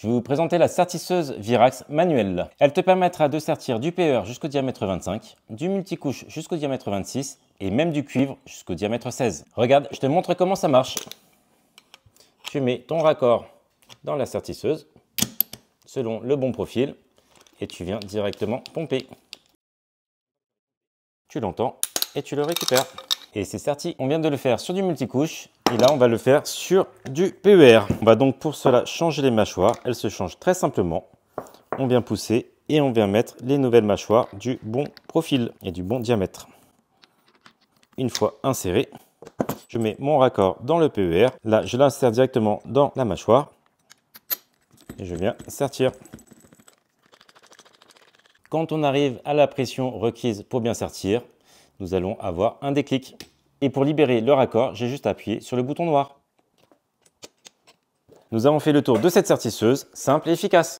Je vais vous présenter la sertisseuse Virax manuelle. Elle te permettra de sertir du PER jusqu'au diamètre 25, du multicouche jusqu'au diamètre 26 et même du cuivre jusqu'au diamètre 16. Regarde, je te montre comment ça marche. Tu mets ton raccord dans la sertisseuse selon le bon profil et tu viens directement pomper. Tu l'entends et tu le récupères. Et c'est sorti, on vient de le faire sur du multicouche. Et là, on va le faire sur du PER. On va donc pour cela changer les mâchoires. Elles se changent très simplement. On vient pousser et on vient mettre les nouvelles mâchoires du bon profil et du bon diamètre. Une fois inséré, je mets mon raccord dans le PER. Là, je l'insère directement dans la mâchoire. Et je viens sortir. Quand on arrive à la pression requise pour bien sortir, nous allons avoir un déclic. Et pour libérer le raccord, j'ai juste appuyé sur le bouton noir. Nous avons fait le tour de cette sertisseuse, simple et efficace.